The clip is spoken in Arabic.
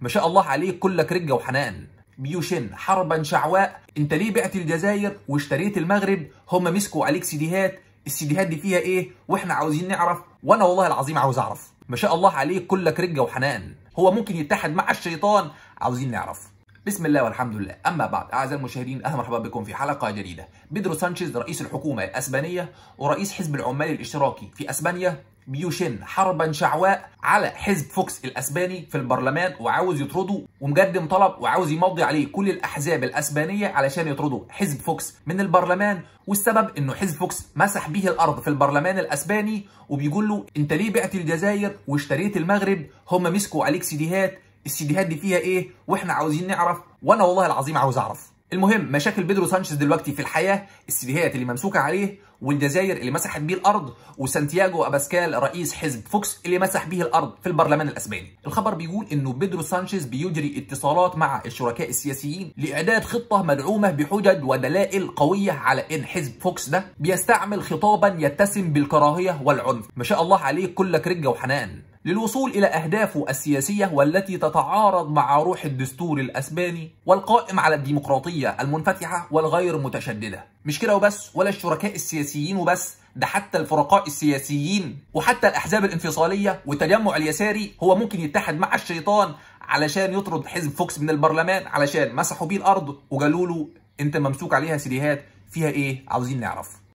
ما شاء الله عليك كلك رجه وحنان بيوشن حربا شعواء انت ليه بعت الجزائر واشتريت المغرب هم مسكوا عليك سيديهات السيديهات دي فيها ايه واحنا عاوزين نعرف وانا والله العظيم عاوز اعرف ما شاء الله عليك كلك رجه وحنان هو ممكن يتحد مع الشيطان عاوزين نعرف بسم الله والحمد لله أما بعد أعزائي المشاهدين أهلا مرحبا بكم في حلقة جديدة بيدرو سانشيز رئيس الحكومة الأسبانية ورئيس حزب العمال الاشتراكي في أسبانيا بيشن حربا شعواء على حزب فوكس الاسباني في البرلمان وعاوز يطرده ومقدم طلب وعاوز يمضي عليه كل الاحزاب الاسبانيه علشان يطردوا حزب فوكس من البرلمان والسبب انه حزب فوكس مسح به الارض في البرلمان الاسباني وبيقول له انت ليه بعت الجزائر واشتريت المغرب هم مسكوا عليك سيديهات السيديهات دي فيها ايه واحنا عاوزين نعرف وانا والله العظيم عاوز اعرف المهم مشاكل بيدرو سانشيز دلوقتي في الحياه السيديهات اللي ممسوكه عليه والجزائر اللي مسحت بيه الارض وسانتياغو اباسكال رئيس حزب فوكس اللي مسح بيه الارض في البرلمان الاسباني. الخبر بيقول انه بيدرو سانشيز بيجري اتصالات مع الشركاء السياسيين لاعداد خطه مدعومه بحجج ودلائل قويه على ان حزب فوكس ده بيستعمل خطابا يتسم بالكراهيه والعنف. ما شاء الله عليه كلك رجه وحنان. للوصول إلى أهدافه السياسية والتي تتعارض مع روح الدستور الأسباني والقائم على الديمقراطية المنفتحة والغير متشددة مش كده وبس ولا الشركاء السياسيين وبس ده حتى الفرقاء السياسيين وحتى الأحزاب الانفصالية والتجمع اليساري هو ممكن يتحد مع الشيطان علشان يطرد حزب فوكس من البرلمان علشان مسحوا بيه الأرض وقالوا له أنت ممسوك عليها سيديهات فيها إيه عاوزين نعرف